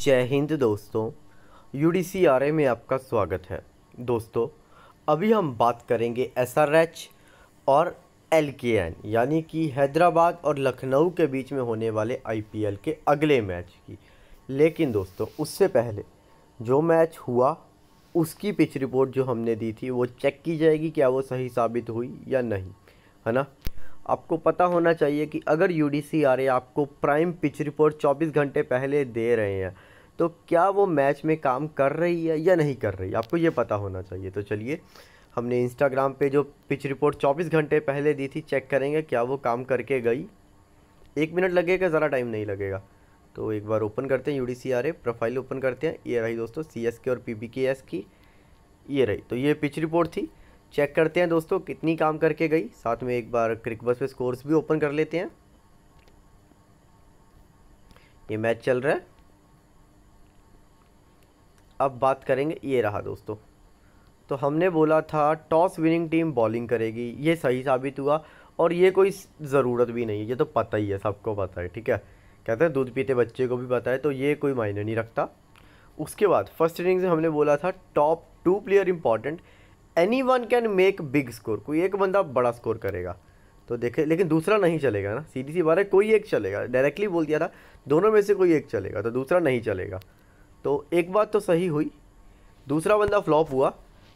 जय हिंद दोस्तों U D में आपका स्वागत है दोस्तों अभी हम बात करेंगे एस और एल यानी कि हैदराबाद और लखनऊ के बीच में होने वाले आई के अगले मैच की लेकिन दोस्तों उससे पहले जो मैच हुआ उसकी पिच रिपोर्ट जो हमने दी थी वो चेक की जाएगी क्या वो सही साबित हुई या नहीं है ना आपको पता होना चाहिए कि अगर यू आपको प्राइम पिच रिपोर्ट चौबीस घंटे पहले दे रहे हैं तो क्या वो मैच में काम कर रही है या नहीं कर रही है? आपको ये पता होना चाहिए तो चलिए हमने इंस्टाग्राम पे जो पिच रिपोर्ट 24 घंटे पहले दी थी चेक करेंगे क्या वो काम करके गई एक मिनट लगेगा ज़रा टाइम नहीं लगेगा तो एक बार ओपन करते हैं यू डी प्रोफाइल ओपन करते हैं ये रही दोस्तों सी और पी की ये रही तो ये पिच रिपोर्ट थी चेक करते हैं दोस्तों कितनी काम करके गई साथ में एक बार क्रिकबस पे स्कोर्स भी ओपन कर लेते हैं ये मैच चल रहा है अब बात करेंगे ये रहा दोस्तों तो हमने बोला था टॉस विनिंग टीम बॉलिंग करेगी ये सही साबित हुआ और ये कोई ज़रूरत भी नहीं है ये तो पता ही है सबको पता है ठीक है कहते हैं दूध पीते बच्चे को भी पता है तो ये कोई मायने नहीं रखता उसके बाद फर्स्ट इनिंग्स में हमने बोला था top two player important anyone can make big score कोई एक बंदा बड़ा स्कोर करेगा तो देखे लेकिन दूसरा नहीं चलेगा ना सीधी सी बात है कोई एक चलेगा डायरेक्टली बोल दिया था दोनों में से कोई एक चलेगा तो दूसरा नहीं चलेगा तो एक बात तो सही हुई दूसरा बंदा फ्लॉप हुआ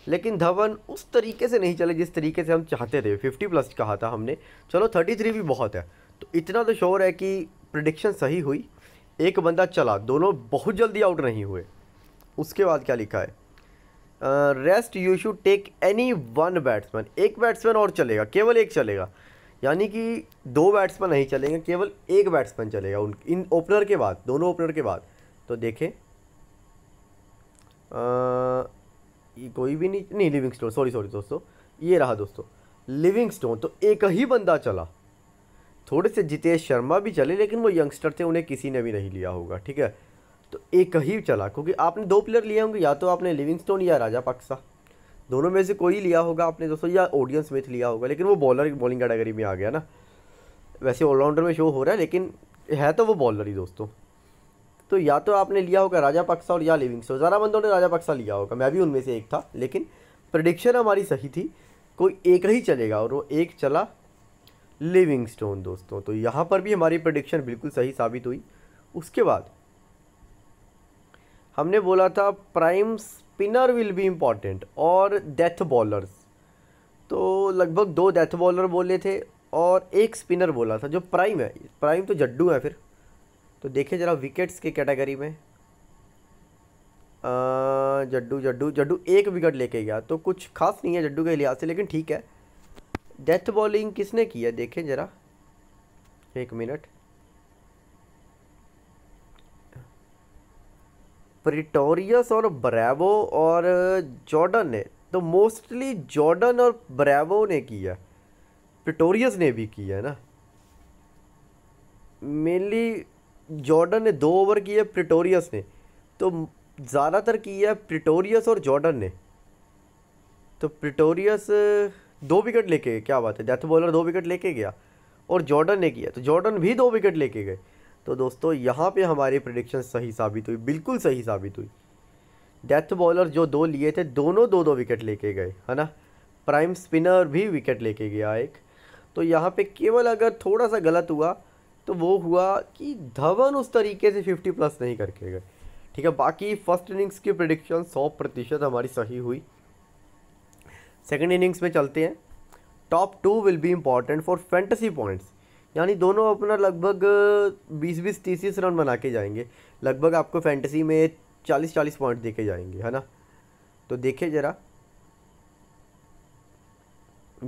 लेकिन धवन उस तरीके से नहीं चले जिस तरीके से हम चाहते थे फिफ्टी प्लस कहा था हमने चलो थर्टी थ्री भी बहुत है तो इतना तो शोर है कि प्रडिक्शन सही हुई एक बंदा चला दोनों बहुत जल्दी आउट नहीं हुए उसके बाद क्या लिखा है rest you should take any one batsman एक बैट्समैन और चलेगा केवल एक चलेगा यानी कि दो बैट्समैन नहीं चलेंगे केवल एक बैट्समैन चलेगा उन इन ओपनर के बाद दोनों ओपनर के बाद तो देखें कोई भी नहीं नहीं लिविंग स्टोन सॉरी सॉरी दोस्तों ये रहा दोस्तों लिविंग स्टोन तो एक ही बंदा चला थोड़े से जितेश शर्मा भी चले लेकिन वो यंगस्टर थे उन्हें किसी ने भी नहीं लिया होगा ठीक है तो एक ही चला क्योंकि आपने दो प्लेयर लिए होंगे या तो आपने लिविंग स्टोन या राजा पाक्सा दोनों में से कोई लिया होगा आपने दोस्तों या ऑडियंस स्मिथ लिया होगा लेकिन वो बॉलर बॉलिंग कैटेगरी में आ गया ना वैसे ऑलराउंडर में शो हो रहा है लेकिन है तो वो बॉलर ही दोस्तों तो या तो आपने लिया होगा राजा पक्सा और या लिविंग स्टोन ज़्यादा बंदों ने राजा पक्सा लिया होगा मैं भी उनमें से एक था लेकिन प्रडिक्शन हमारी सही थी कोई एक ही चलेगा और वो एक चला स्टोन दोस्तों तो यहाँ पर भी हमारी प्रडिक्शन बिल्कुल सही साबित हुई उसके बाद हमने बोला था prime spinner will be important और डेथ बॉलर्स तो लगभग दो डेथ बॉलर बोले थे और एक स्पिनर बोला था जो प्राइम है प्राइम तो जड्डू है फिर तो देखें ज़रा विकेट्स के कैटेगरी में जड्डू जड्डू जड्डू एक विकेट लेके गया तो कुछ खास नहीं है जड्डू के लिहाज से लेकिन ठीक है डेथ बॉलिंग किसने की है देखें ज़रा एक मिनट प्रिटोरियस और ब्रैवो और जॉर्डन uh, ने तो मोस्टली जॉर्डन और ब्रैवो ने किया प्रिटोरियस ने भी किया है ना मेनली जॉर्डन ने दो ओवर किए प्रिटोरियस ने तो ज़्यादातर किया प्रिटोरियस और जॉर्डन ने तो प्रिटोरियस uh, दो विकेट लेके गए क्या बात है डेथ बॉलर दो विकेट लेके गया और जॉर्डन ने किया तो जॉर्डन भी दो विकेट लेके गए तो दोस्तों यहाँ पे हमारी प्रडिक्शन सही साबित हुई बिल्कुल सही साबित हुई डेथ बॉलर जो दो लिए थे दोनों दो दो विकेट लेके गए है ना प्राइम स्पिनर भी विकेट लेके गया एक तो यहाँ पे केवल अगर थोड़ा सा गलत हुआ तो वो हुआ कि धवन उस तरीके से फिफ्टी प्लस नहीं करके गए ठीक है बाकी फर्स्ट इनिंग्स की प्रडिक्शन सौ प्रतिशत हमारी सही हुई सेकेंड इनिंग्स में चलते हैं top two will be important for fantasy points यानी दोनों अपना लगभग बीस बीस तीस तीस रन बना के जाएंगे लगभग आपको फैंटेसी में चालीस चालीस पॉइंट दे के जाएंगे है ना तो देखिए ज़रा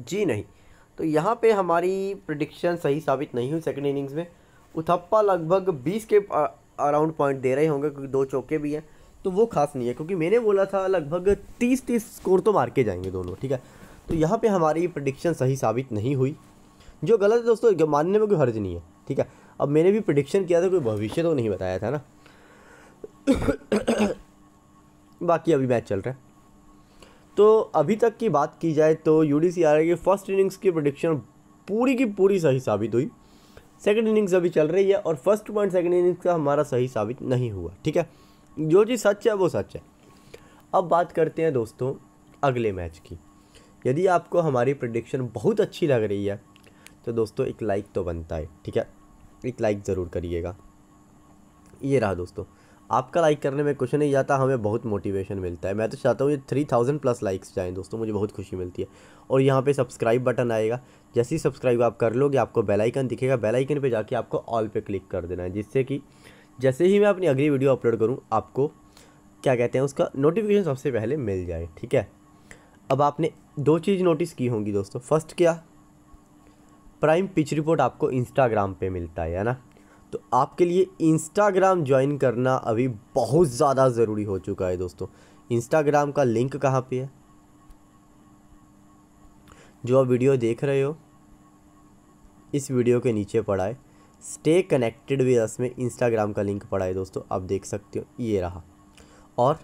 जी नहीं तो यहाँ पे हमारी प्रडिक्शन सही साबित नहीं हुई सेकेंड इनिंग्स में उथप्पा लगभग बीस के अराउंड पॉइंट दे रहे होंगे क्योंकि दो चौके भी हैं तो वो खास नहीं है क्योंकि मैंने बोला था लगभग तीस तीस स्कोर तो मार के जाएंगे दोनों ठीक है तो यहाँ पे हमारी प्रडिक्शन सही साबित नहीं हुई जो गलत है दोस्तों मानने में कोई हर्ज नहीं है ठीक है अब मैंने भी प्रडिक्शन किया था कोई भविष्य तो नहीं बताया था ना बाकी अभी मैच चल रहा है तो अभी तक की बात की जाए तो यू डी की फर्स्ट इनिंग्स की प्रडिक्शन पूरी की पूरी सही साबित हुई सेकेंड इनिंग्स अभी चल रही है और फर्स्ट पॉइंट सेकेंड इनिंग्स का हमारा सही साबित नहीं हुआ ठीक है जो चीज़ सच है वो सच है अब बात करते हैं दोस्तों अगले मैच की यदि आपको हमारी प्रडिक्शन बहुत अच्छी लग रही है तो दोस्तों एक लाइक तो बनता है ठीक है एक लाइक ज़रूर करिएगा ये रहा दोस्तों आपका लाइक करने में कुछ नहीं जाता तो हमें बहुत मोटिवेशन मिलता है मैं तो चाहता हूँ ये थ्री थाउजेंड प्लस लाइक्स जाएँ दोस्तों मुझे बहुत खुशी मिलती है और यहाँ पे सब्सक्राइब बटन आएगा जैसे ही सब्सक्राइब आप कर लोगे आपको बेल आइकन दिखेगा बेल आइकन पे जाके आपको ऑल पे क्लिक कर देना है जिससे कि जैसे ही मैं अपनी अगली वीडियो अपलोड करूँ आपको क्या कहते हैं उसका नोटिफिकेशन सबसे पहले मिल जाए ठीक है अब आपने दो चीज़ नोटिस की होंगी दोस्तों फर्स्ट क्या प्राइम पिच रिपोर्ट आपको इंस्टाग्राम पे मिलता है ना तो आपके लिए इंस्टाग्राम ज्वाइन करना अभी बहुत ज़्यादा ज़रूरी हो चुका है दोस्तों इंस्टाग्राम का लिंक कहाँ पे है जो आप वीडियो देख रहे हो इस वीडियो के नीचे पड़ा है स्टे कनेक्टेड विद अस में इंस्टाग्राम का लिंक पड़ा है दोस्तों आप देख सकते हो ये रहा और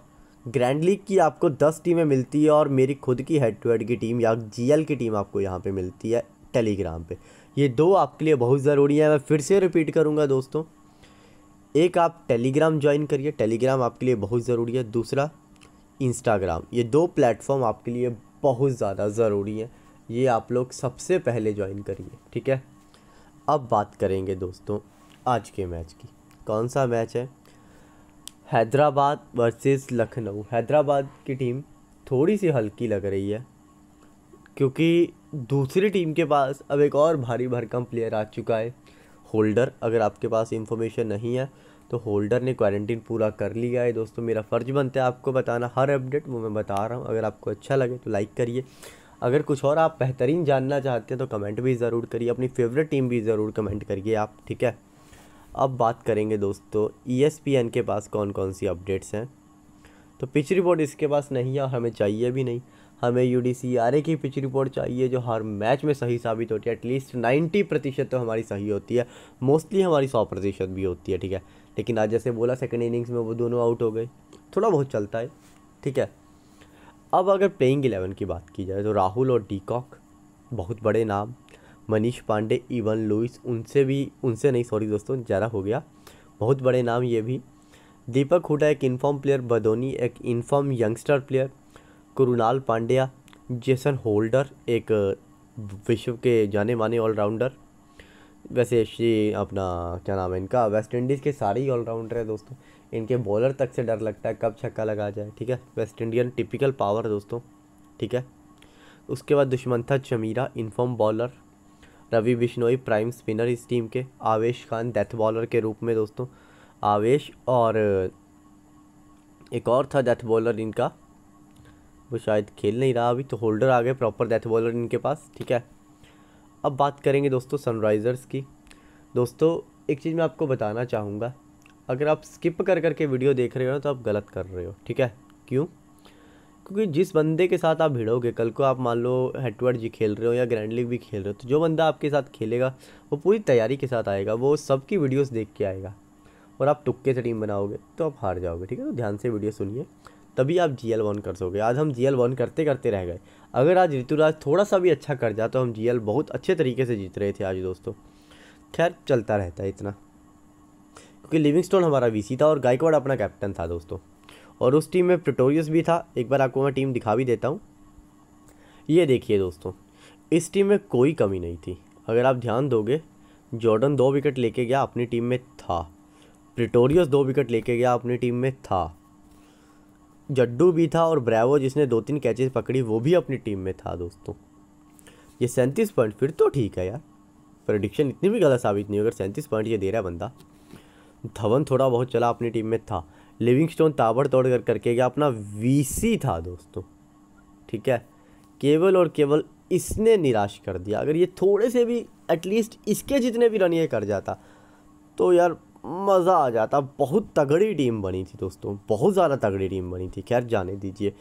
ग्रैंड लीग की आपको दस टीमें मिलती है और मेरी खुद की हेड टू हेड की टीम या जीएल की टीम आपको यहाँ पे मिलती है टेलीग्राम पे ये दो आपके लिए बहुत ज़रूरी है मैं फिर से रिपीट करूँगा दोस्तों एक आप टेलीग्राम ज्वाइन करिए टेलीग्राम आपके लिए बहुत ज़रूरी है दूसरा इंस्टाग्राम ये दो प्लेटफॉर्म आपके लिए बहुत ज़्यादा ज़रूरी है ये आप लोग सबसे पहले ज्वाइन करिए ठीक है अब बात करेंगे दोस्तों आज के मैच की कौन सा मैच है हैदराबाद वर्सेस लखनऊ हैदराबाद की टीम थोड़ी सी हल्की लग रही है क्योंकि दूसरी टीम के पास अब एक और भारी भरकम प्लेयर आ चुका है होल्डर अगर आपके पास इन्फॉर्मेशन नहीं है तो होल्डर ने क्वारंटीन पूरा कर लिया है दोस्तों मेरा फ़र्ज बनता है आपको बताना हर अपडेट वो मैं बता रहा हूँ अगर आपको अच्छा लगे तो लाइक करिए अगर कुछ और आप बेहतरीन जानना चाहते हैं तो कमेंट भी ज़रूर करिए अपनी फेवरेट टीम भी ज़रूर कमेंट करिए आप ठीक है अब बात करेंगे दोस्तों ई e के पास कौन कौन सी अपडेट्स हैं तो पिच रिपोर्ट इसके पास नहीं है और हमें चाहिए भी नहीं हमें यू डी की पिच रिपोर्ट चाहिए जो हर मैच में सही साबित होती है एटलीस्ट नाइन्टी प्रतिशत तो हमारी सही होती है मोस्टली हमारी सौ प्रतिशत भी होती है ठीक है लेकिन आज जैसे बोला सेकेंड इनिंग्स में वो दोनों आउट हो गए थोड़ा बहुत चलता है ठीक है अब अगर प्लेइंग एलेवन की बात की जाए तो राहुल और डीकॉक बहुत बड़े नाम मनीष पांडे इवन लुइस उनसे भी उनसे नहीं सॉरी दोस्तों ज़्यादा हो गया बहुत बड़े नाम ये भी दीपक हुडा एक इन्फॉर्म प्लेयर बदोनी एक inform youngster player Krunal Pandya Jason Holder एक विश्व के जाने माने ऑलराउंडर वैसे श्री अपना क्या नाम है इनका वेस्ट इंडीज़ के सारे ही ऑलराउंडर है दोस्तों इनके बॉलर तक से डर लगता है कब छक्का लगा जाए ठीक है वेस्ट इंडियन टिपिकल पावर दोस्तों ठीक है उसके बाद दुश्मन था Chameera inform bowler Ravi Bishnoi prime spinner इस टीम के आवेश खान डेथ बॉलर के रूप में दोस्तों आवेश और एक और था डेथ बॉलर इनका वो शायद खेल नहीं रहा अभी तो होल्डर आ गए प्रॉपर डेथ बॉलर इनके पास ठीक है अब बात करेंगे दोस्तों सनराइज़र्स की दोस्तों एक चीज़ मैं आपको बताना चाहूँगा अगर आप स्किप कर करके वीडियो देख रहे हो तो आप गलत कर रहे हो ठीक है क्यों क्योंकि जिस बंदे के साथ आप भिड़ोगे कल को आप मान लो हेटवर्ड जी खेल रहे हो या ग्रैंड लीग भी खेल रहे हो तो जो बंदा आपके साथ खेलेगा वो पूरी तैयारी के साथ आएगा वो सबकी वीडियोस देख के आएगा और आप टुक्के से टीम बनाओगे तो आप हार जाओगे ठीक है तो ध्यान से वीडियो सुनिए तभी आप जी एल वन कर सकोगे आज हम जी एल वन करते करते रह गए अगर आज ऋतुराज थोड़ा सा भी अच्छा कर जाए तो हम जी एल बहुत अच्छे तरीके से जीत रहे थे आज दोस्तों खैर चलता रहता है इतना क्योंकि लिविंगस्टोन हमारा वी था और गायकवाड़ अपना कैप्टन था दोस्तों और उस टीम में प्रिटोरियस भी था एक बार आपको मैं टीम दिखा भी देता हूँ ये देखिए दोस्तों इस टीम में कोई कमी नहीं थी अगर आप ध्यान दोगे जॉर्डन दो विकेट लेके गया अपनी टीम में था प्रिटोरियस दो विकेट लेके गया अपनी टीम में था जड्डू भी था और ब्रैवो जिसने दो तीन कैचेस पकड़ी वो भी अपनी टीम में था दोस्तों ये सैंतीस पॉइंट फिर तो ठीक है यार प्रडिक्शन इतनी भी गलत साबित नहीं होगी अगर सैंतीस पॉइंट ये दे रहा है बंदा धवन थोड़ा बहुत चला अपनी टीम में था लिविंग स्टोन ताबड़ तोड़ कर करके गया अपना वी था दोस्तों ठीक है केवल और केवल इसने निराश कर दिया अगर ये थोड़े से भी एटलीस्ट इसके जितने भी रन ये कर जाता तो यार मज़ा आ जाता बहुत तगड़ी टीम बनी थी दोस्तों बहुत ज़्यादा तगड़ी टीम बनी थी खैर जाने दीजिए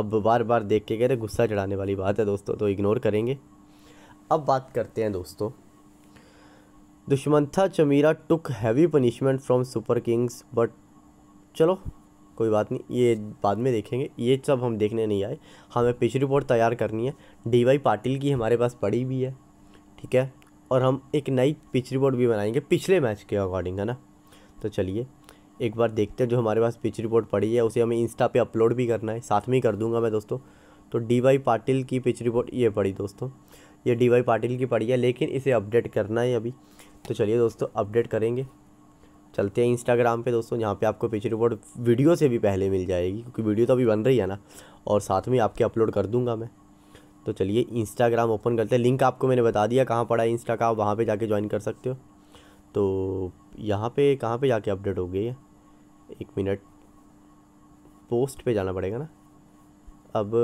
अब बार बार देख के कह रहे गुस्सा चढ़ाने वाली बात है दोस्तों तो इग्नोर करेंगे अब बात करते हैं दोस्तों Dushmantha Chameera took heavy punishment from Super Kings but चलो कोई बात नहीं ये बाद में देखेंगे ये सब हम देखने नहीं आए हाँ, हमें पिच रिपोर्ट तैयार करनी है डी वाई पाटिल की हमारे पास पड़ी भी है ठीक है और हम एक नई पिच रिपोर्ट भी बनाएंगे पिछले मैच के अकॉर्डिंग है ना तो चलिए एक बार देखते हैं जो हमारे पास पिच रिपोर्ट पड़ी है उसे हमें इंस्टा पे अपलोड भी करना है साथ में ही कर दूंगा मैं दोस्तों तो डी वाई पाटिल की पिच रिपोर्ट ये पड़ी दोस्तों ये डी वाई पाटिल की पड़ी है लेकिन इसे अपडेट करना है अभी तो चलिए दोस्तों अपडेट करेंगे चलते हैं इंस्टाग्राम पे दोस्तों यहाँ पे आपको पिच रिपोर्ट वीडियो से भी पहले मिल जाएगी क्योंकि वीडियो तो अभी बन रही है ना और साथ में आपके अपलोड कर दूंगा मैं तो चलिए इंस्टाग्राम ओपन करते हैं लिंक आपको मैंने बता दिया कहाँ पड़ा है इंस्टा का आप वहाँ पर जाके ज्वाइन कर सकते हो तो यहाँ पे कहाँ पे जाके अपडेट हो गई है एक मिनट पोस्ट पे जाना पड़ेगा ना अब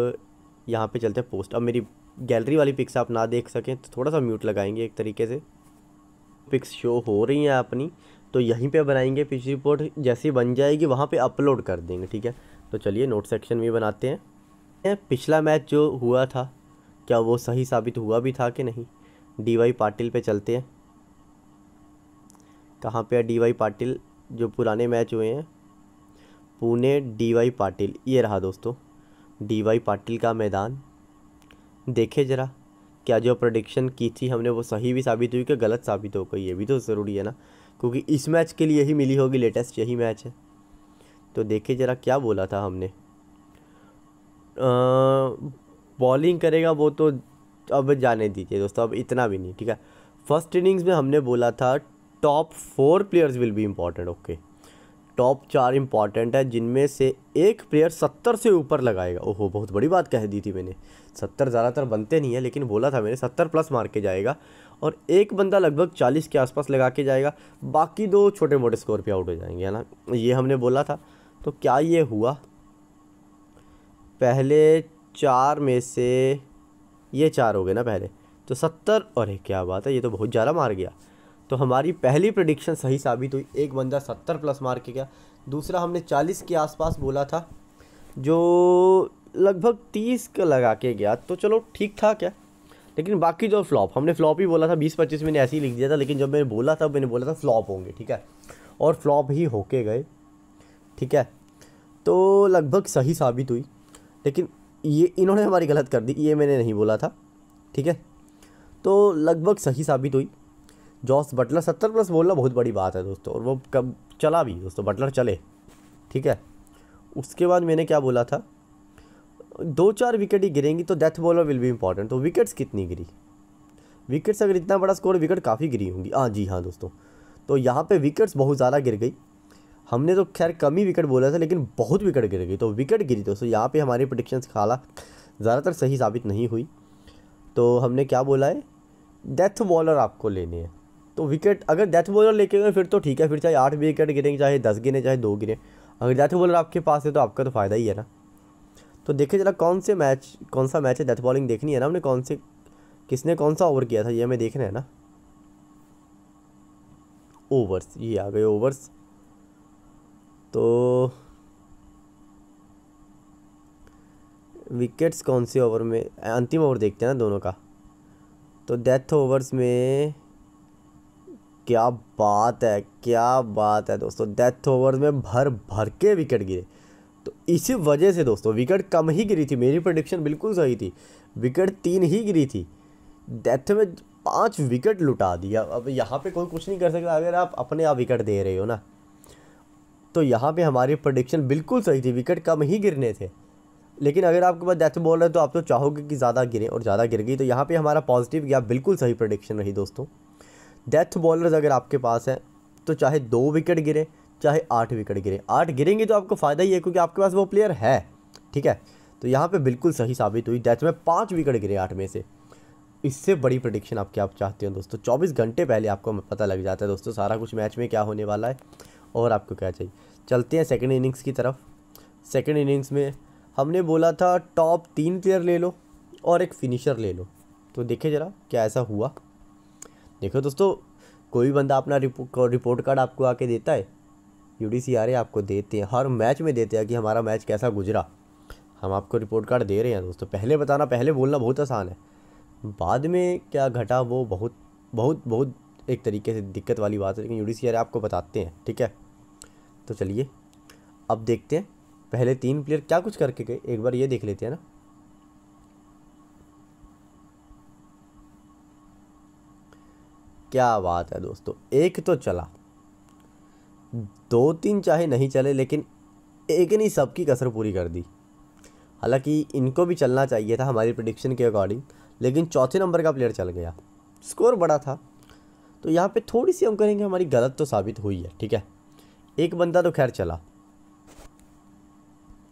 यहाँ पे चलते हैं पोस्ट अब मेरी गैलरी वाली पिक्स आप ना देख सकें तो थोड़ा सा म्यूट लगाएंगे एक तरीके से पिक्स शो हो रही हैं अपनी तो यहीं पे बनाएंगे पिच रिपोर्ट जैसी बन जाएगी वहाँ पे अपलोड कर देंगे ठीक है तो चलिए नोट सेक्शन भी बनाते हैं पिछला मैच जो हुआ था क्या वो सही साबित हुआ भी था कि नहीं डी वाई पाटिल पे चलते हैं कहाँ पे है डी वाई पाटिल जो पुराने मैच हुए हैं पुणे डी वाई पाटिल ये रहा दोस्तों डी वाई पाटिल का मैदान देखे ज़रा क्या जो प्रडिक्शन की थी हमने वो सही भी साबित हुई कि गलत साबित हो गई ये भी तो ज़रूरी है ना क्योंकि इस मैच के लिए ही मिली होगी लेटेस्ट यही मैच है तो देखे ज़रा क्या बोला था हमने बॉलिंग करेगा वो तो अब जाने दीजिए दोस्तों अब इतना भी नहीं ठीक है फर्स्ट इनिंग्स में हमने बोला था top four players will be important okay top चार इम्पॉर्टेंट है जिनमें से एक प्लेयर सत्तर से ऊपर लगाएगा ओहो बहुत बड़ी बात कह दी थी मैंने सत्तर ज़्यादातर बनते नहीं है लेकिन बोला था मैंने सत्तर प्लस मार के जाएगा और एक बंदा लगभग चालीस के आसपास लगा के जाएगा बाकी दो छोटे मोटे स्कोर पे आउट हो जाएंगे है ना ये हमने बोला था तो क्या ये हुआ पहले चार में से ये चार हो गए ना पहले तो सत्तर अरे क्या बात है ये तो बहुत ज़्यादा मार गया तो हमारी पहली प्रडिक्शन सही साबित हुई एक बंदा सत्तर प्लस मार के गया दूसरा हमने चालीस के आसपास बोला था जो लगभग तीस का लगा के गया तो चलो ठीक था क्या लेकिन बाकी जो फ्लॉप हमने फ्लॉप ही बोला था बीस पच्चीस मैंने ऐसे ही लिख दिया था लेकिन जब मैंने बोला था मैंने बोला था फ्लॉप होंगे ठीक है और फ्लॉप ही होके गए ठीक है तो लगभग सही साबित हुई लेकिन ये इन्होंने हमारी गलत कर दी ये मैंने नहीं बोला था ठीक है तो लगभग सही साबित हुई जॉस बटलर सत्तर प्लस बोलना बहुत बड़ी बात है दोस्तों और वो कब चला भी दोस्तों बटलर चले ठीक है उसके बाद मैंने क्या बोला था दो चार विकेट ही गिरेंगी तो death bowler will be important तो विकेट्स कितनी गिरी विकेट्स अगर इतना बड़ा स्कोर विकेट काफ़ी गिरी होंगी हाँ जी हाँ दोस्तों तो यहाँ पे विकेट्स बहुत ज़्यादा गिर गई हमने तो खैर कम ही विकेट बोला था लेकिन बहुत विकेट गिर गई तो विकेट गिरी दोस्तों यहाँ पे हमारी प्रडिक्शंस खाला ज़्यादातर सही साबित नहीं हुई तो हमने क्या बोला है डेथ बॉलर आपको लेने हैं तो विकेट अगर डेथ बॉलर लेके गए फिर तो ठीक है फिर चाहे आठ विकेट गिरेंगे चाहे दस गिरे चाहे दो गिरे अगर डेथ बॉलर आपके पास है तो आपका तो फ़ायदा ही है ना तो देखिए जरा कौन से मैच कौन सा मैच है डेथ बॉलिंग देखनी है ना हमने कौन से किसने कौन सा ओवर किया था ये हमें देखना है ना ओवर्स ये आ गए ओवर्स तो विकेट्स कौन से ओवर में अंतिम ओवर देखते हैं ना दोनों का तो डेथ ओवर्स में क्या बात है क्या बात है दोस्तों डेथ ओवर में भर भर के विकेट गिरे तो इसी वजह से दोस्तों विकेट कम ही गिरी थी मेरी प्रडिक्शन बिल्कुल सही थी विकेट तीन ही गिरी थी डेथ में पाँच विकेट लुटा दिया अब यहाँ पे कोई कुछ नहीं कर सकता अगर आप अपने आप विकेट दे रहे हो ना तो यहाँ पे हमारी प्रडिक्शन बिल्कुल सही थी विकेट कम ही गिरने थे लेकिन अगर आपके पास डेथ बॉल है तो आप तो चाहोगे कि ज़्यादा गिरे और ज़्यादा गिर गई तो यहाँ पे हमारा पॉजिटिव या बिल्कुल सही प्रडिक्शन रही दोस्तों डेथ बॉलर्स अगर आपके पास हैं तो चाहे दो विकेट गिरे चाहे आठ विकेट गिरे आठ गिरेंगे तो आपको फ़ायदा ही है क्योंकि आपके पास वो प्लेयर है ठीक है तो यहाँ पे बिल्कुल सही साबित हुई डेथ में पाँच विकेट गिरे आठ में से इससे बड़ी प्रडिक्शन आपके आप चाहते हो दोस्तों चौबीस घंटे पहले आपको पता लग जाता है दोस्तों सारा कुछ मैच में क्या होने वाला है और आपको क्या चाहिए चलते हैं सेकेंड इनिंग्स की तरफ सेकेंड इनिंग्स में हमने बोला था टॉप तीन प्लेयर ले लो और एक फिनिशर ले लो तो देखे ज़रा क्या ऐसा हुआ देखो दोस्तों कोई भी बंदा अपना रिपोर्ट कार्ड आपको आके देता है यू डी आपको देते हैं हर मैच में देते हैं कि हमारा मैच कैसा गुजरा हम आपको रिपोर्ट कार्ड दे रहे हैं दोस्तों पहले बताना पहले बोलना बहुत आसान है बाद में क्या घटा वो बहुत बहुत बहुत एक तरीके से दिक्कत वाली बात है लेकिन यू आपको बताते हैं ठीक है तो चलिए अब देखते हैं पहले तीन प्लेयर क्या कुछ करके गए एक बार ये देख लेते हैं ना क्या बात है दोस्तों एक तो चला दो तीन चाहे नहीं चले लेकिन एक नहीं सबकी कसर पूरी कर दी हालांकि इनको भी चलना चाहिए था हमारी प्रडिक्शन के अकॉर्डिंग लेकिन चौथे नंबर का प्लेयर चल गया स्कोर बड़ा था तो यहाँ पे थोड़ी सी हम करेंगे हमारी गलत तो साबित हुई है ठीक है एक बंदा तो खैर चला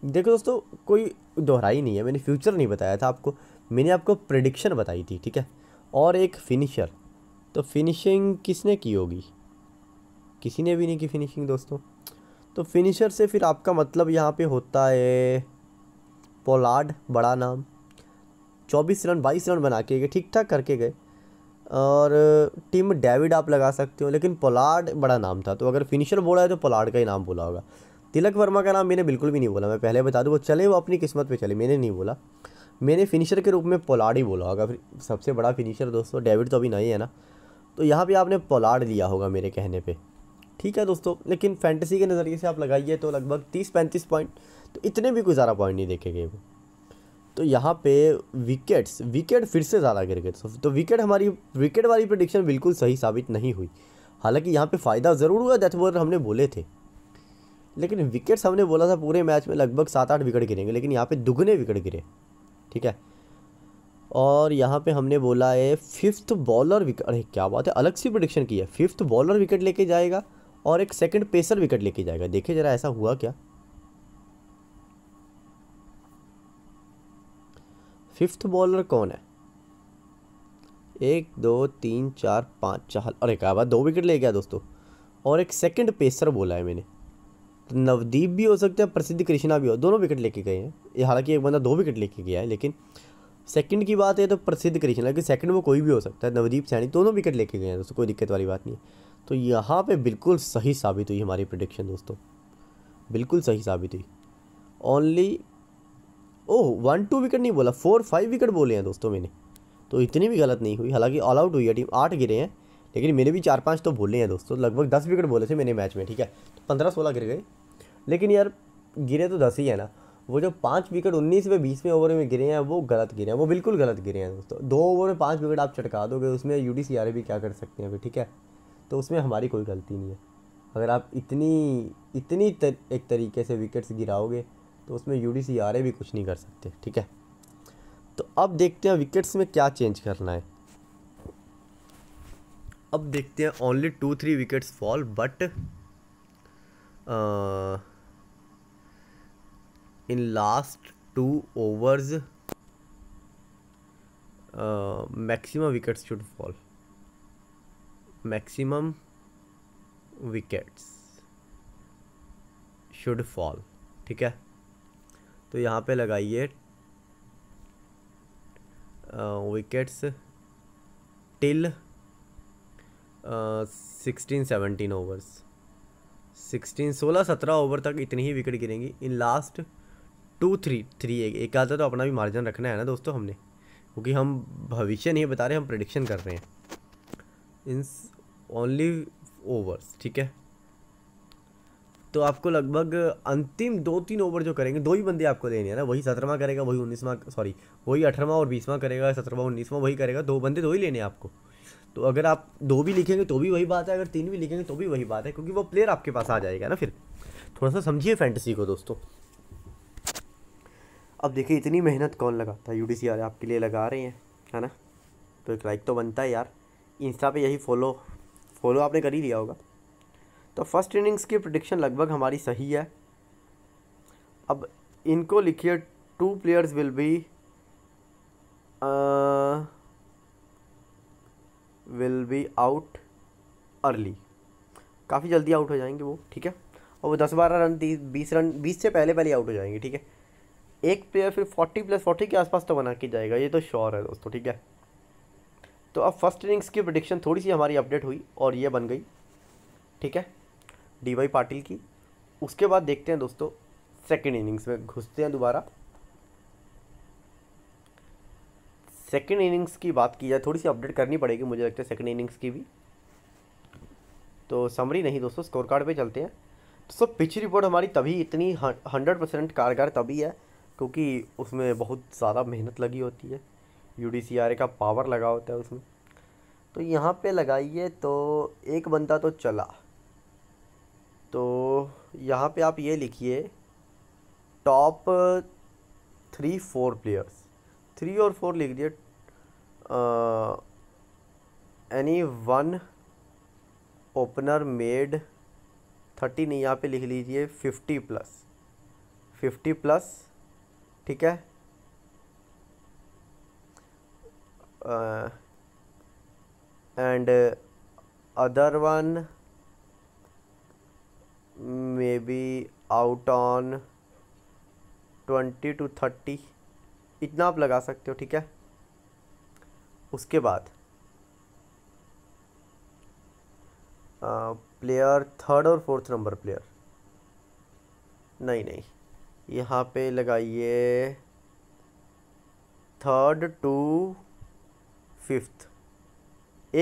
देखो दोस्तों कोई दोहराई नहीं है मैंने फ्यूचर नहीं बताया था आपको मैंने आपको प्रडिक्शन बताई थी ठीक है और एक फिनिशर तो फिनिशिंग किसने की होगी किसी ने भी नहीं की फिनिशिंग दोस्तों तो फिनिशर से फिर आपका मतलब यहाँ पे होता है पोलार्ड बड़ा नाम चौबीस रन बाईस रन बना के गए ठीक ठाक करके गए और टीम डेविड आप लगा सकते हो लेकिन पोलार्ड बड़ा नाम था तो अगर फिनिशर बोला है तो पोलार्ड का ही नाम बोला होगा तिलक वर्मा का नाम मैंने बिल्कुल भी नहीं बोला मैं पहले बता दूँ वो चले वो अपनी किस्मत पर चले मैंने नहीं बोला मैंने फिनिशर के रूप में पोलार्ड ही बोला होगा फिर सबसे बड़ा फिनिशर दोस्तों डेविड तो अभी नहीं है ना तो यहाँ पे आपने पोलार्ड लिया होगा मेरे कहने पे ठीक है दोस्तों लेकिन फैंटेसी के नज़रिए से आप लगाइए तो लगभग तीस पैंतीस पॉइंट तो इतने भी कोई ज़्यादा पॉइंट नहीं देखे गए वो तो यहाँ पे विकेट्स विकेट फिर से ज़्यादा गिर गए तो, तो विकेट हमारी विकेट वाली प्रडिक्शन बिल्कुल सही साबित नहीं हुई हालांकि यहाँ पे फ़ायदा ज़रूर हुआ डेथ बॉलर हमने बोले थे लेकिन विकेट्स हमने बोला था पूरे मैच में लगभग सात आठ विकेट गिरेंगे लेकिन यहाँ पे दुगने विकेट गिरे ठीक है और यहाँ पे हमने बोला है फिफ्थ बॉलर विकेट अरे क्या बात है अलग सी प्रोडिक्शन की है फिफ्थ बॉलर विकेट लेके जाएगा और एक सेकंड पेसर विकेट लेके जाएगा देखिए ज़रा ऐसा हुआ क्या फिफ्थ बॉलर कौन है एक दो तीन चार पाँच चार अरे क्या बात दो विकेट ले गया दोस्तों और एक सेकंड पेसर बोला है मैंने तो नवदीप भी हो सकता है प्रसिद्ध कृष्णा भी हो दोनों विकेट लेके गए हैं हालांकि एक बंदा दो विकेट लेके गया है लेकिन सेकंड की बात है तो प्रसिद्ध कृष्णा क्योंकि सेकंड में कोई भी हो सकता है नवदीप सैनी दोनों विकेट लेके गए हैं दोस्तों कोई दिक्कत वाली बात नहीं तो यहाँ पे बिल्कुल सही साबित हुई हमारी प्रडिक्शन दोस्तों बिल्कुल सही साबित हुई only oh one two wicket नहीं बोला फोर फाइव विकेट बोले हैं दोस्तों मैंने तो इतनी भी गलत नहीं हुई हालांकि ऑल आउट हुई है टीम आठ गिरे हैं लेकिन मेरे भी चार पाँच तो बोले हैं दोस्तों लगभग दस विकेट बोले थे मैंने मैच में ठीक है तो पंद्रह सोलह गिर गए लेकिन यार गिरे तो दस ही है ना वो जो पाँच विकेट उन्नीस में बीसवें ओवर में गिरे हैं वो गलत गिरे हैं वो बिल्कुल गलत गिरे हैं दोस्तों दो ओवर में पाँच विकेट आप चटका दोगे उसमें यू डी भी क्या कर सकते हैं अभी ठीक है तो उसमें हमारी कोई गलती नहीं है अगर आप इतनी इतनी तर, एक तरीके से विकेट्स गिराओगे तो उसमें यू डी भी कुछ नहीं कर सकते ठीक है तो अब देखते हैं विकेट्स में क्या चेंज करना है अब देखते हैं only two three wickets fall but in last two overs maximum wickets should fall maximum wickets should fall ठीक है तो यहाँ पे लगाइए wickets till sixteen seventeen overs sixteen सोलह सत्रह ओवर तक इतनी ही विकेट गिरेंगी in last two three three एक एक आधा तो अपना भी मार्जिन रखना है ना दोस्तों हमने क्योंकि हम भविष्य नहीं बता रहे हम प्रडिक्शन कर रहे हैं इन ओनली ओवर्स ठीक है तो आपको लगभग अंतिम दो तीन ओवर जो करेंगे दो ही बंदे आपको देने हैं ना वही सत्रहवा करेगा वही उन्नीसवा सॉरी वही अठारहवा और बीसवा करेगा सत्रहवा उन्नीसवा वही करेगा दो बंदे दो ही लेने हैं आपको तो अगर आप दो भी लिखेंगे तो भी वही बात है अगर तीन भी लिखेंगे तो भी वही बात है क्योंकि वो प्लेयर आपके पास आ जाएगा ना फिर थोड़ा सा समझिए फैंटसी को दोस्तों अब देखिए इतनी मेहनत कौन लगाता तो है यू डी आपके लिए लगा रहे हैं है ना तो एक लाइक तो बनता है यार इंस्टा पे यही फॉलो फॉलो आपने कर ही लिया होगा तो फर्स्ट इनिंग्स की प्रडिक्शन लगभग हमारी सही है अब इनको लिखिए two players will be will be out early काफ़ी जल्दी आउट हो जाएंगे वो ठीक है और वो दस बारह रन तीस बीस रन बीस से पहले पहले आउट हो जाएंगे ठीक है एक प्लेयर फिर फोर्टी प्लस फोर्टी के आसपास तो बना के जाएगा ये तो श्योर है दोस्तों ठीक है तो अब फर्स्ट इनिंग्स की प्रडिक्शन थोड़ी सी हमारी अपडेट हुई और ये बन गई ठीक है डी वाई पाटिल की उसके बाद देखते हैं दोस्तों सेकेंड इनिंग्स में घुसते हैं दोबारा सेकेंड इनिंग्स की बात की जाए थोड़ी सी अपडेट करनी पड़ेगी मुझे लगता है सेकेंड इनिंग्स की भी तो समरी नहीं दोस्तों स्कोर कार्ड पे चलते हैं तो सब पिच रिपोर्ट हमारी तभी इतनी हंड्रेड परसेंट कारगर तभी है क्योंकि उसमें बहुत ज़्यादा मेहनत लगी होती है यू का पावर लगा होता है उसमें तो यहाँ पे लगाइए तो एक बंदा तो चला तो यहाँ पे आप ये लिखिए top three four players three और फोर लिख दिए any one opener made thirty नहीं यहाँ पे लिख लीजिए फिफ्टी प्लस फिफ्टी प्लस ठीक है and other one may be out on twenty two thirty इतना आप लगा सकते हो ठीक है उसके बाद प्लेयर थर्ड और फोर्थ नंबर प्लेयर नहीं नहीं यहाँ पे लगाइए थर्ड टू फिफ्थ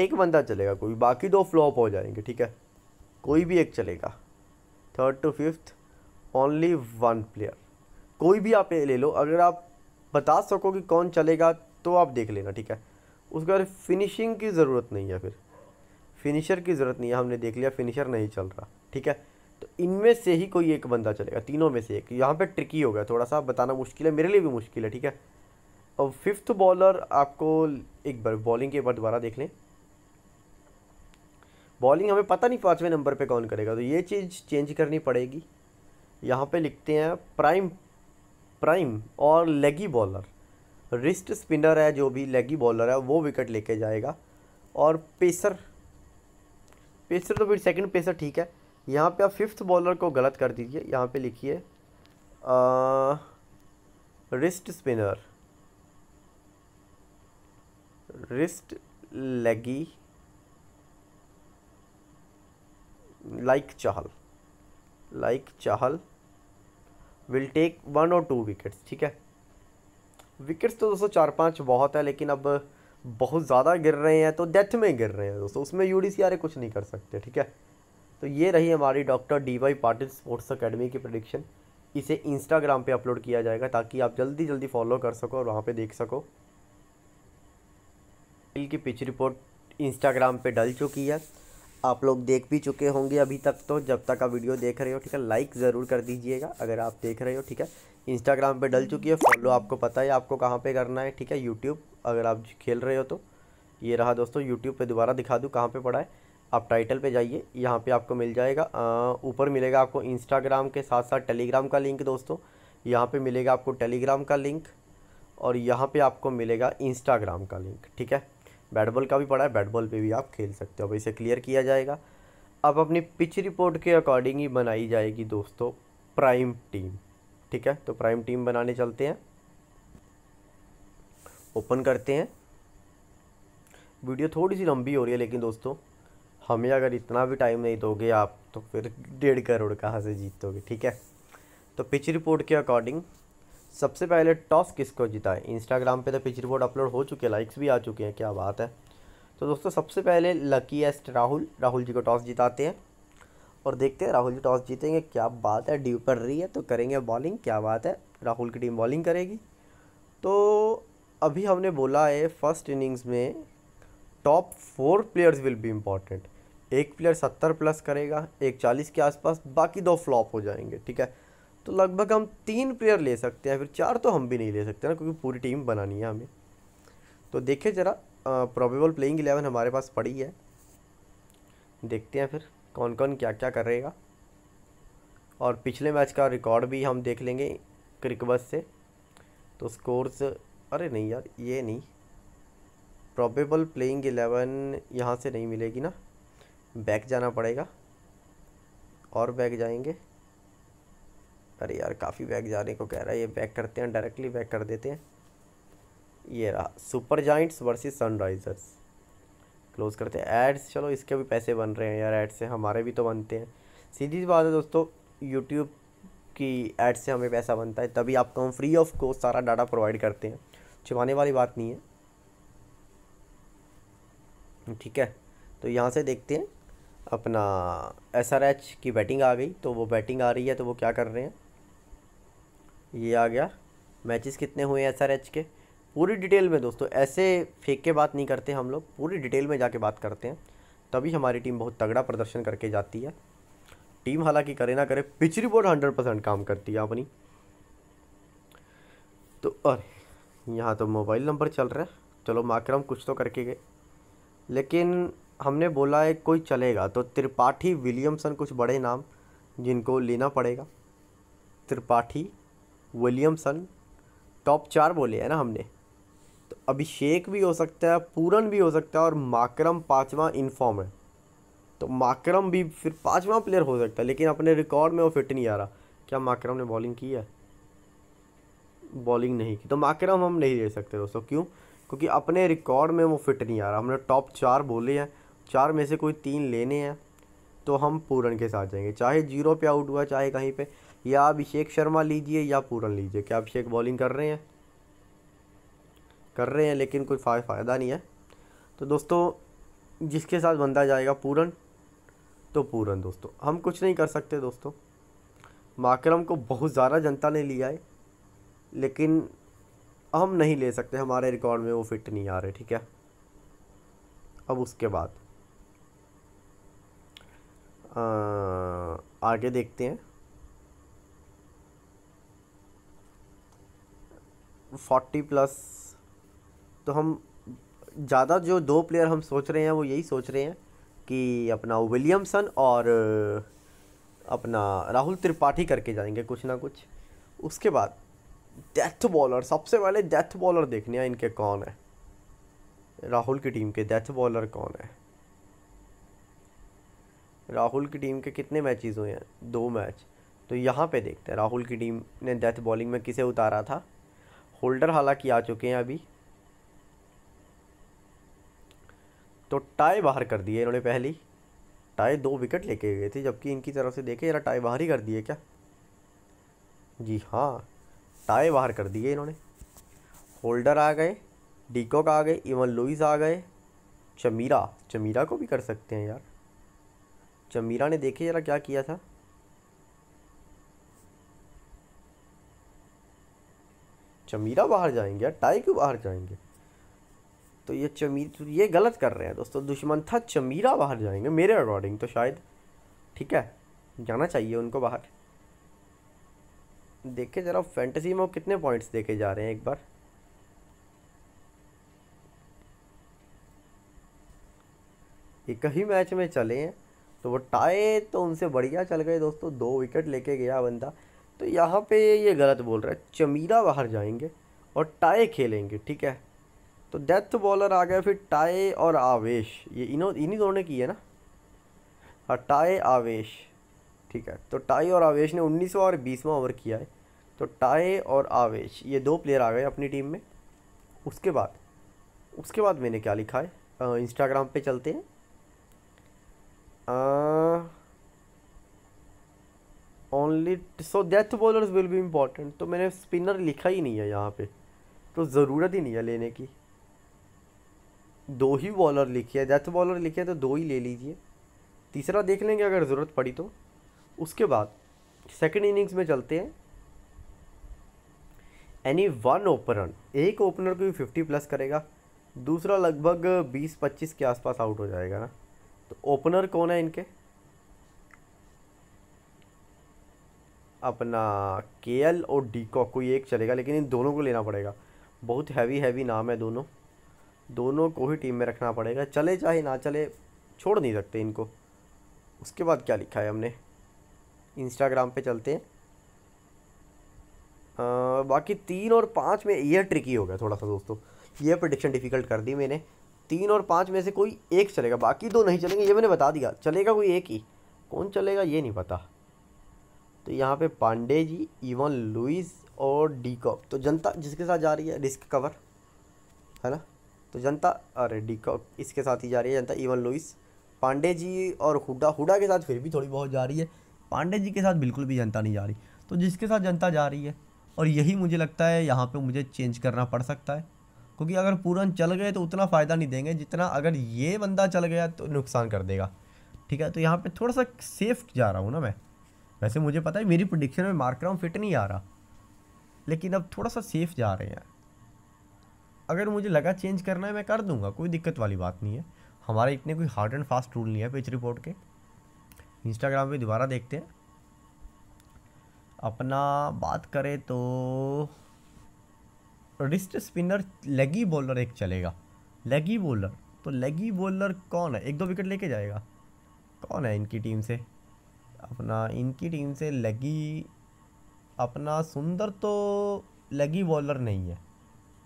एक बंदा चलेगा कोई बाकी दो फ्लॉप हो जाएंगे ठीक है कोई भी एक चलेगा third to fifth only one player कोई भी आप ले लो अगर आप बता सको कि कौन चलेगा तो आप देख लेना ठीक है उसके बाद फिनिशिंग की ज़रूरत नहीं है फिर फिनिशर की ज़रूरत नहीं है हमने देख लिया फिनिशर नहीं चल रहा ठीक है तो इनमें से ही कोई एक बंदा चलेगा तीनों में से एक यहाँ पे ट्रिकी हो गया थोड़ा सा बताना मुश्किल है मेरे लिए भी मुश्किल है ठीक है और फिफ्थ बॉलर आपको एक बार बॉलिंग के बार दोबारा देख लें बॉलिंग हमें पता नहीं पाँचवें नंबर पे कौन करेगा तो ये चीज़ चेंज करनी पड़ेगी यहाँ पे लिखते हैं प्राइम प्राइम और लेगी बॉलर रिस्ट स्पिनर है जो भी लेगी बॉलर है वो विकेट लेके जाएगा और पेसर पेसर तो फिर सेकंड पेसर ठीक है यहाँ पे आप फिफ्थ बॉलर को गलत कर दीजिए यहाँ पे लिखिए wrist spinner wrist leggie like Chahal like Chahal will take one और टू विकेट्स ठीक है विकेट्स तो दोस्तों चार पांच बहुत है लेकिन अब बहुत ज़्यादा गिर रहे हैं तो डेथ में गिर रहे हैं दोस्तों उसमें यू कुछ नहीं कर सकते ठीक है तो ये रही हमारी doctor D Y Patil sports academy की प्रडिक्शन इसे इंस्टाग्राम पे अपलोड किया जाएगा ताकि आप जल्दी जल्दी फॉलो कर सको और वहाँ पे देख सको खेल की पिच रिपोर्ट इंस्टाग्राम पे डल चुकी है आप लोग देख भी चुके होंगे अभी तक तो जब तक आप वीडियो देख रहे हो ठीक है लाइक ज़रूर कर दीजिएगा अगर आप देख रहे हो ठीक है इंस्टाग्राम पर डल चुकी है फॉलो आपको पता है आपको कहाँ पर करना है ठीक है यूट्यूब अगर आप खेल रहे हो तो ये रहा दोस्तों यूट्यूब पर दोबारा दिखा दूँ कहाँ पर पड़ा है आप टाइटल पे जाइए यहाँ पे आपको मिल जाएगा ऊपर मिलेगा आपको इंस्टाग्राम के साथ साथ टेलीग्राम का लिंक दोस्तों यहाँ पे मिलेगा आपको टेलीग्राम का लिंक और यहाँ पे आपको मिलेगा इंस्टाग्राम का लिंक ठीक है बैटबॉल का भी पड़ा है बैटबॉल पर भी आप खेल सकते हो अब इसे क्लियर किया जाएगा अब अपनी पिच रिपोर्ट के अकॉर्डिंग ही बनाई जाएगी दोस्तों प्राइम टीम ठीक है तो प्राइम टीम बनाने चलते हैं ओपन करते हैं वीडियो थोड़ी सी लंबी हो रही है लेकिन दोस्तों हमें अगर इतना भी टाइम नहीं दोगे आप तो फिर डेढ़ करोड़ कहाँ से जीतोगे ठीक है तो पिच रिपोर्ट के अकॉर्डिंग सबसे पहले टॉस किसको जीता है इंस्टाग्राम पे तो पिच रिपोर्ट अपलोड हो चुके हैं लाइक्स भी आ चुके हैं क्या बात है तो दोस्तों सबसे पहले लकी एस्ट राहुल राहुल जी को टॉस जिताते हैं और देखते हैं राहुल जी टॉस जीतेंगे क्या बात है ड्यू पड़ रही है तो करेंगे बॉलिंग क्या बात है राहुल की टीम बॉलिंग करेगी तो अभी हमने बोला है फर्स्ट इनिंग्स में top four players will be important एक प्लेयर सत्तर प्लस करेगा एक चालीस के आसपास बाकी दो फ्लॉप हो जाएंगे ठीक है तो लगभग हम तीन प्लेयर ले सकते हैं फिर चार तो हम भी नहीं ले सकते ना क्योंकि पूरी टीम बनानी है हमें तो देखिए ज़रा प्रोबेबल प्लेइंग इलेवन हमारे पास पड़ी है देखते हैं फिर कौन कौन क्या क्या करेगा और पिछले मैच का रिकॉर्ड भी हम देख लेंगे क्रिकबस से तो स्कोर्स अरे नहीं यार ये नहीं प्रॉबेबल प्लेइंग एलेवन यहाँ से नहीं मिलेगी ना बैक जाना पड़ेगा और बैक जाएंगे अरे यार काफ़ी बैक जाने को कह रहा है ये बैक करते हैं डायरेक्टली बैक कर देते हैं ये रहा Super Giants versus Sunrisers close करते हैं एड्स चलो इसके भी पैसे बन रहे हैं यार एड्स से हमारे भी तो बनते हैं सीधी सी बात है दोस्तों यूट्यूब की एड्स से हमें पैसा बनता है तभी आपको हम फ्री ऑफ कॉस्ट सारा डाटा प्रोवाइड करते हैं छुपाने वाली बात नहीं है ठीक है तो यहाँ से देखते हैं अपना एसआरएच की बैटिंग आ गई तो वो बैटिंग आ रही है तो वो क्या कर रहे हैं ये आ गया मैचेस कितने हुए हैं एसआरएच के पूरी डिटेल में दोस्तों ऐसे फेंक के बात नहीं करते हम लोग पूरी डिटेल में जाके बात करते हैं तभी हमारी टीम बहुत तगड़ा प्रदर्शन करके जाती है टीम हालांकि करे ना करे पिच रिपोर्ट हंड्रेड परसेंट काम करती है अपनी तो और यहाँ तो मोबाइल नंबर चल रहा है चलो माकरम कुछ तो करके गए लेकिन हमने बोला है कोई चलेगा तो त्रिपाठी विलियमसन कुछ बड़े नाम जिनको लेना पड़ेगा त्रिपाठी विलियमसन टॉप चार बोले है ना हमने तो अभिषेक भी हो सकता है पूरन भी हो सकता है और माकरम पाँचवा इनफॉर्म है तो माकरम भी फिर पाँचवा प्लेयर हो सकता है लेकिन अपने रिकॉर्ड में वो फिट नहीं आ रहा क्या माकरम ने बॉलिंग की है बॉलिंग नहीं की तो माकरम हम नहीं ले सकते दोस्तों क्यों क्योंकि अपने रिकॉर्ड में वो फिट नहीं आ रहा हमने टॉप चार बोले हैं चार में से कोई तीन लेने हैं तो हम पूरन के साथ जाएंगे चाहे जीरो पे आउट हुआ चाहे कहीं पे या अभिषेक शर्मा लीजिए या पूरन लीजिए क्या अभिषेक बॉलिंग कर रहे हैं कर रहे हैं लेकिन कोई फ़ायदा नहीं है तो दोस्तों जिसके साथ बंदा जाएगा पूरन तो पूरन दोस्तों हम कुछ नहीं कर सकते दोस्तों माकरम को बहुत ज़्यादा जनता ने लिया है लेकिन हम नहीं ले सकते हमारे रिकॉर्ड में वो फिट नहीं आ रहे ठीक है अब उसके बाद आगे देखते हैं फोर्टी प्लस तो हम ज़्यादा जो दो प्लेयर हम सोच रहे हैं वो यही सोच रहे हैं कि अपना विलियमसन और अपना राहुल त्रिपाठी करके जाएंगे कुछ ना कुछ उसके बाद डेथ बॉलर सबसे पहले डेथ बॉलर देखने हैं इनके कौन है राहुल की टीम के डेथ बॉलर कौन है राहुल की टीम के कितने मैचेस हुए हैं दो मैच तो यहाँ पे देखते हैं राहुल की टीम ने डेथ बॉलिंग में किसे उतारा था होल्डर हालांकि आ चुके हैं अभी तो टाई बाहर कर दिए इन्होंने पहली टाई दो विकेट लेके गए थे जबकि इनकी तरफ से देखे जरा टाई बाहर ही कर दिए क्या जी हाँ टाई बाहर कर दिए इन्होंने होल्डर आ गए डीकॉक आ गए इवन लुइस आ गए चमीरा चमीरा को भी कर सकते हैं यार अच्छा, मीरा ने देखे ज़रा क्या किया था चमीरा अच्छा, बाहर जाएंगे टाई क्यों बाहर जाएंगे तो ये चमीर तो ये गलत कर रहे हैं दोस्तों दुश्मन था चमीरा बाहर जाएंगे मेरे अकॉर्डिंग तो शायद ठीक है जाना चाहिए उनको बाहर देखे ज़रा फैंटेसी में वो कितने पॉइंट्स देखे जा रहे हैं एक बार एक ही मैच में चले हैं तो वो टाए तो उनसे बढ़िया चल गए दोस्तों दो विकेट लेके गया बंदा तो यहाँ पे ये गलत बोल रहा है चमीरा बाहर जाएंगे और टाए खेलेंगे ठीक है तो डेथ बॉलर आ गए फिर टाए और आवेश ये इनो इन्हीं दोनों ने की है ना हाँ टाए आवेश ठीक है तो टाई और आवेश ने उन्नीसवा और बीसवा ओवर किया है तो टाए और आवेश ये दो प्लेयर आ गए अपनी टीम में उसके बाद उसके बाद मैंने क्या लिखा है इंस्टाग्राम पे चलते हैं only so death bowlers will be important तो मैंने स्पिनर लिखा ही नहीं है यहाँ पे तो ज़रूरत ही नहीं है लेने की दो ही बॉलर लिखी है डेथ बॉलर लिखे हैं तो दो ही ले लीजिए तीसरा देख लेंगे अगर ज़रूरत पड़ी तो उसके बाद सेकेंड इनिंग्स में चलते हैं एनी वन ओपनर एक ओपनर को भी फिफ्टी प्लस करेगा दूसरा लगभग बीस पच्चीस के आसपास आउट हो जाएगा ना तो ओपनर कौन है इनके अपना के एल और डी कॉक कोई एक चलेगा लेकिन इन दोनों को लेना पड़ेगा बहुत हैवी हैवी नाम है दोनों दोनों को ही टीम में रखना पड़ेगा चले चाहे ना चले छोड़ नहीं सकते इनको उसके बाद क्या लिखा है हमने इंस्टाग्राम पे चलते हैं आ, बाकी तीन और पाँच में ये ट्रिकी हो गया थोड़ा सा दोस्तों ये प्रडिक्शन डिफ़िकल्ट कर दी मैंने तीन और पाँच में से कोई एक चलेगा बाकी दो नहीं चलेंगे ये मैंने बता दिया चलेगा कोई एक ही कौन चलेगा ये नहीं पता तो यहाँ पे पांडे जी इवन लुइस और डीकॉक तो जनता जिसके साथ जा रही है रिस्क कवर है ना तो जनता अरे डीकॉक इसके साथ ही जा रही है जनता इवन लुइस पांडे जी और हुडा हुडा के साथ फिर भी थोड़ी बहुत जा रही है पांडे जी के साथ बिल्कुल भी जनता नहीं जा रही तो जिसके साथ जनता जा रही है और यही मुझे लगता है यहाँ पर मुझे चेंज करना पड़ सकता है क्योंकि अगर पूरन चल गए तो उतना फ़ायदा नहीं देंगे जितना अगर ये बंदा चल गया तो नुकसान कर देगा ठीक है तो यहाँ पे थोड़ा सा सेफ जा रहा हूँ ना मैं वैसे मुझे पता है मेरी प्रोडिक्शन में मार्क राउंड हूँ फिट नहीं आ रहा लेकिन अब थोड़ा सा सेफ जा रहे हैं अगर मुझे लगा चेंज करना है मैं कर दूंगा कोई दिक्कत वाली बात नहीं है हमारे इतने कोई हार्ड एंड फास्ट रूल नहीं है पिच रिपोर्ट के इंस्टाग्राम पे दोबारा देखते हैं अपना बात करें तो रिस्ट स्पिनर लेगी बॉलर एक चलेगा लेगी बॉलर तो लेगी बॉलर कौन है एक दो विकेट लेके जाएगा कौन है इनकी टीम से अपना इनकी टीम से लगी अपना सुंदर तो लगी बॉलर नहीं है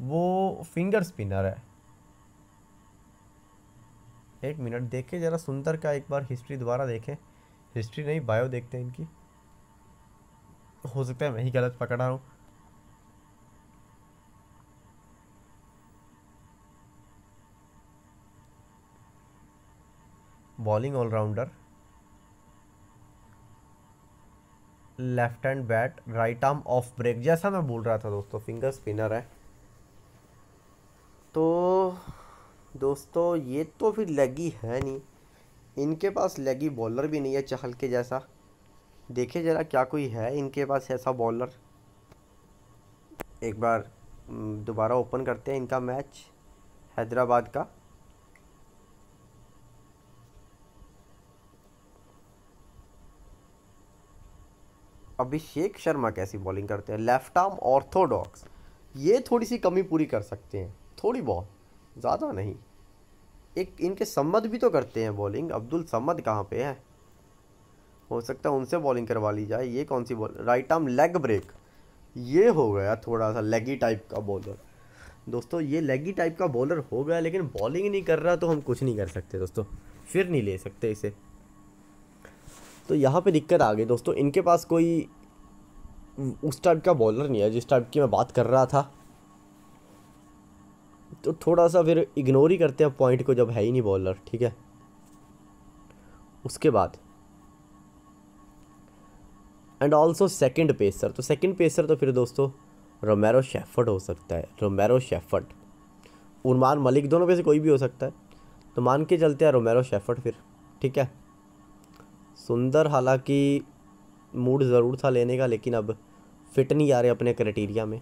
वो फिंगर स्पिनर है एक मिनट देखें ज़रा सुंदर का एक बार हिस्ट्री दोबारा देखें हिस्ट्री नहीं बायो देखते हैं इनकी हो सकता है मैं ही गलत पकड़ा रहा हूँ bowling allrounder left hand bat right arm off break जैसा मैं बोल रहा था दोस्तों फिंगर स्पिनर है तो दोस्तों ये तो फिर लगी है नहीं इनके पास लगी बॉलर भी नहीं है चहल के जैसा देखे ज़रा क्या कोई है इनके पास ऐसा बॉलर एक बार दोबारा ओपन करते हैं इनका मैच हैदराबाद का अभिषेक शर्मा कैसी बॉलिंग करते हैं लेफ्ट आर्म ऑर्थोडॉक्स ये थोड़ी सी कमी पूरी कर सकते हैं थोड़ी बहुत ज़्यादा नहीं एक इनके सम्मत भी तो करते हैं बॉलिंग अब्दुल सम्मत कहाँ पे है हो सकता है उनसे बॉलिंग करवा ली जाए ये कौन सी ball right arm leg break ये हो गया थोड़ा सा लेगी टाइप का बॉलर दोस्तों ये लेगी टाइप का बॉलर हो गया लेकिन बॉलिंग नहीं कर रहा तो हम कुछ नहीं कर सकते दोस्तों फिर नहीं ले सकते इसे तो यहाँ पे दिक्कत आ गई दोस्तों इनके पास कोई उस टाइप का बॉलर नहीं है जिस टाइप की मैं बात कर रहा था तो थोड़ा सा फिर इग्नोर ही करते हैं पॉइंट को जब है ही नहीं बॉलर ठीक है उसके बाद एंड ऑल्सो सेकेंड पेसर तो सेकेंड पेसर तो फिर दोस्तों रोमेरो शेफर्ड हो सकता है रोमेरो शेफर्ड उरमान मलिक दोनों में से कोई भी हो सकता है तो मान के चलते हैं रोमेरो शेफर्ड फिर ठीक है सुंदर हालांकि मूड ज़रूर था लेने का लेकिन अब फिट नहीं आ रहे अपने क्राइटेरिया में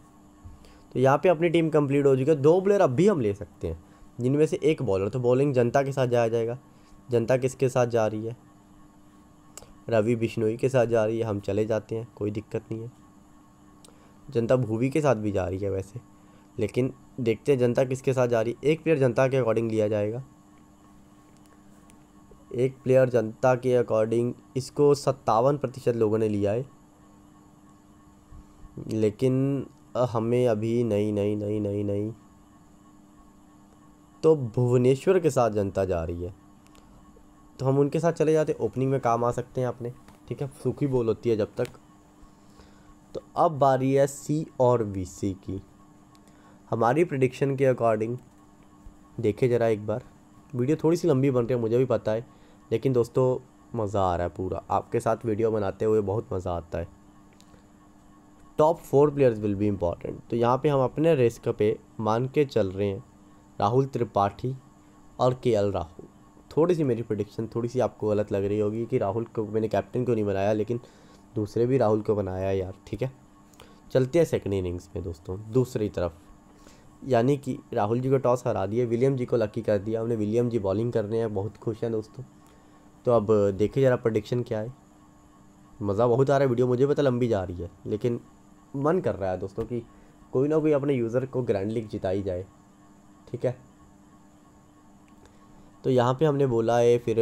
तो यहाँ पे अपनी टीम कंप्लीट हो चुकी है दो प्लेयर अब भी हम ले सकते हैं जिनमें से एक बॉलर तो बॉलिंग जनता के साथ जाया जाएगा जनता किसके साथ जा रही है रवि बिश्नोई के साथ जा रही है हम चले जाते हैं कोई दिक्कत नहीं है जनता भूवी के साथ भी जा रही है वैसे लेकिन देखते हैं जनता किसके साथ जा रही है एक प्लेयर जनता के अकॉर्डिंग लिया जाएगा एक प्लेयर जनता के अकॉर्डिंग इसको सत्तावन प्रतिशत लोगों ने लिया है लेकिन हमें अभी नहीं नहीं नहीं नहीं नहीं तो भुवनेश्वर के साथ जनता जा रही है तो हम उनके साथ चले जाते ओपनिंग में काम आ सकते हैं अपने ठीक है सूखी बोल होती है जब तक तो अब बारी है सी और बी सी की हमारी प्रडिक्शन के अकॉर्डिंग देखे ज़रा एक बार वीडियो थोड़ी सी लंबी बन रही है मुझे भी पता है लेकिन दोस्तों मज़ा आ रहा है पूरा आपके साथ वीडियो बनाते हुए बहुत मज़ा आता है top four players will be important तो यहाँ पे हम अपने रिस्क पे मान के चल रहे हैं राहुल त्रिपाठी और के एल राहुल थोड़ी सी मेरी प्रडिक्शन थोड़ी सी आपको गलत लग रही होगी कि राहुल को मैंने कैप्टन को नहीं बनाया लेकिन दूसरे भी राहुल को बनाया यार ठीक है चलते हैं सेकेंड इनिंग्स में दोस्तों दूसरी तरफ यानी कि राहुल जी को टॉस हरा दिया विलियम जी को लकी कर दिया हमने विलियम जी बॉलिंग कर रहे हैं बहुत खुश हैं दोस्तों तो अब देखिए ज़रा प्रडिक्शन क्या है मज़ा बहुत आ रहा है वीडियो मुझे पता लंबी जा रही है लेकिन मन कर रहा है दोस्तों कि कोई ना कोई अपने यूज़र को ग्रैंड लीग जिताई जाए ठीक है तो यहाँ पे हमने बोला है फिर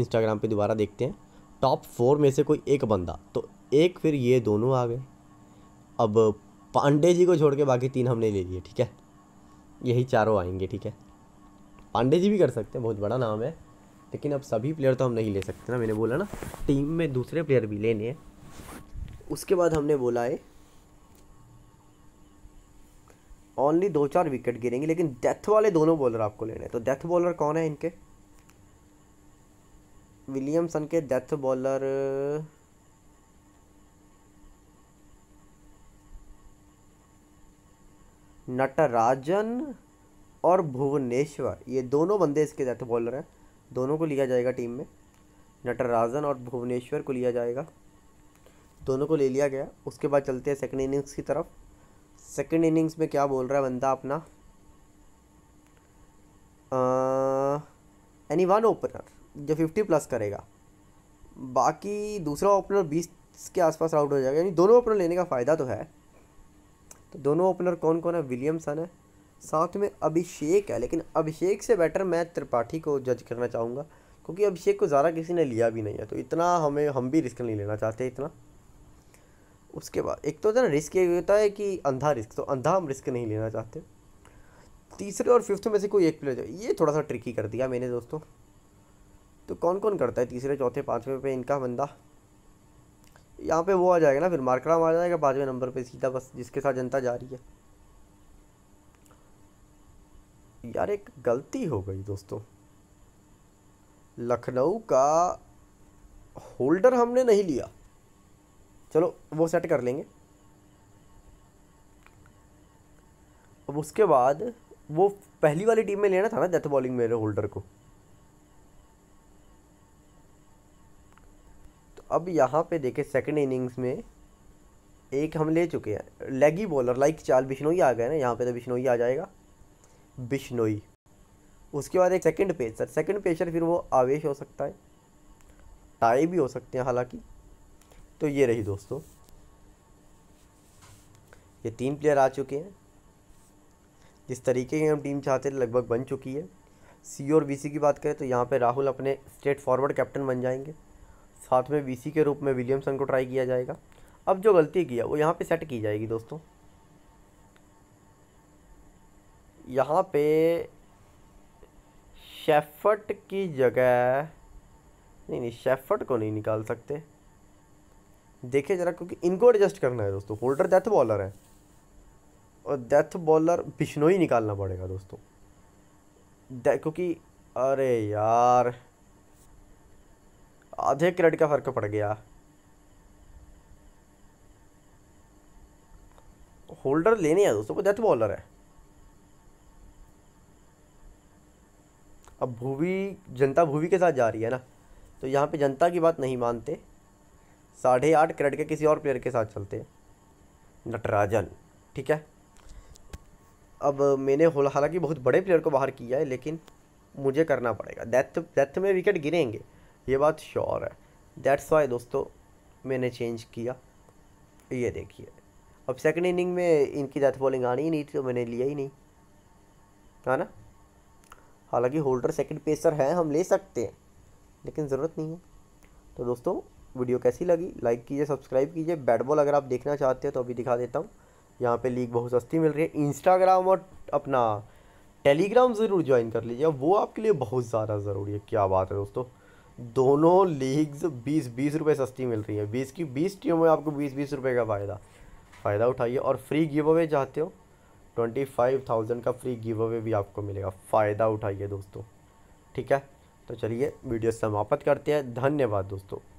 इंस्टाग्राम पे दोबारा देखते हैं टॉप फोर में से कोई एक बंदा तो एक फिर ये दोनों आ गए अब पांडे जी को छोड़ के बाकी तीन हमने ले लिए ठीक है यही चारों आएंगे ठीक है पांडे जी भी कर सकते हैं बहुत बड़ा नाम है लेकिन अब सभी प्लेयर तो हम नहीं ले सकते ना मैंने बोला ना टीम में दूसरे प्लेयर भी लेने हैं उसके बाद हमने बोला है ओनली दो चार विकेट गिरेंगे लेकिन डेथ वाले दोनों बॉलर आपको लेने हैं तो डेथ बॉलर कौन है इनके विलियमसन के डेथ बॉलर नटराजन और भुवनेश्वर ये दोनों बंदे इसके डेथ बॉलर हैं दोनों को लिया जाएगा टीम में नटराजन और भुवनेश्वर को लिया जाएगा दोनों को ले लिया गया उसके बाद चलते हैं सेकेंड इनिंग्स की तरफ सेकेंड इनिंग्स में क्या बोल रहा है बंदा अपना एनी वन ओपनर जो फिफ्टी प्लस करेगा बाकी दूसरा ओपनर बीस के आसपास आउट हो जाएगा यानी दोनों ओपनर लेने का फ़ायदा तो है तो दोनों ओपनर कौन कौन है विलियमसन है साथ में अभिषेक है लेकिन अभिषेक से बेटर मैं त्रिपाठी को जज करना चाहूँगा क्योंकि अभिषेक को ज़्यादा किसी ने लिया भी नहीं है तो इतना हमें हम भी रिस्क नहीं लेना चाहते इतना उसके बाद एक तो होता ना रिस्क ये होता है कि अंधा रिस्क तो अंधा हम रिस्क नहीं लेना चाहते तीसरे और फिफ्थ में से कोई एक प्लेयर जाए ये थोड़ा सा ट्रिकी कर दिया मैंने दोस्तों तो कौन कौन करता है तीसरे चौथे पाँचवें पे इनका बंदा यहाँ पे वो आ जाएगा ना फिर मार्कड़ा आ जाएगा पाँचवें नंबर पे सीधा बस जिसके साथ जनता जा रही है यार एक गलती हो गई दोस्तों लखनऊ का होल्डर हमने नहीं लिया चलो वो सेट कर लेंगे अब उसके बाद वो पहली वाली टीम में लेना था ना डेथ बॉलिंग मेरे होल्डर को तो अब यहाँ पे देखे सेकंड इनिंग्स में एक हम ले चुके हैं लेगी बॉलर लाइक चाल बिश्नोई आ गए ना यहाँ पे तो बिश्नोई आ जाएगा बिश्नोई उसके बाद एक second page sir second page sir फिर वो आवेश हो सकता है टाई भी हो सकते हैं हालांकि तो ये रही दोस्तों ये तीन प्लेयर आ चुके हैं जिस तरीके की हम टीम चाहते थे लगभग बन चुकी है सी और बी की बात करें तो यहाँ पर राहुल अपने स्टेट फॉरवर्ड कैप्टन बन जाएंगे साथ में बी के रूप में विलियमसन को ट्राई किया जाएगा अब जो गलती किया वो यहाँ पे सेट की जाएगी दोस्तों यहाँ पे शेफर्ट की जगह नहीं नहीं शेफर्ट को नहीं निकाल सकते देखिए ज़रा क्योंकि इनको एडजस्ट करना है दोस्तों होल्डर डेथ बॉलर है और डेथ बॉलर बिश्नोई निकालना पड़ेगा दोस्तों क्योंकि अरे यार आधे क्रेड का फ़र्क पड़ गया होल्डर लेने हैं दोस्तों वो डेथ बॉलर है अब भूवी जनता भूवी के साथ जा रही है ना तो यहाँ पे जनता की बात नहीं मानते साढ़े आठ करेट के किसी और प्लेयर के साथ चलते हैं नटराजन ठीक है अब मैंने हालांकि बहुत बड़े प्लेयर को बाहर किया है लेकिन मुझे करना पड़ेगा डेथ डेथ में विकेट गिरेंगे ये बात श्योर है दैट्स वाई दोस्तों मैंने चेंज किया ये देखिए अब सेकंड इनिंग में इनकी डेथ बॉलिंग आनी ही नहीं थी तो मैंने लिया ही नहीं है हाँ ना हालांकि होल्डर सेकंड पेसर है हम ले सकते हैं लेकिन ज़रूरत नहीं है तो दोस्तों वीडियो कैसी लगी लाइक कीजिए सब्सक्राइब कीजिए बैट बॉल अगर आप देखना चाहते हैं तो अभी दिखा देता हूँ यहाँ पे लीग बहुत सस्ती मिल रही है इंस्टाग्राम और अपना टेलीग्राम ज़रूर ज्वाइन कर लीजिए वो आपके लिए बहुत ज़्यादा ज़रूरी है क्या बात है दोस्तों दोनों लीग्स बीस बीस रुपये सस्ती मिल रही है बीस की बीस टीमों में आपको बीस बीस रुपये का फ़ायदा फ़ायदा उठाइए और फ्री गिव अवे चाहते हो ट्वेंटी फाइव थाउजेंड का फ्री गिव अवे भी आपको मिलेगा फ़ायदा उठाइए दोस्तों ठीक है तो चलिए वीडियो समाप्त करते हैं धन्यवाद दोस्तों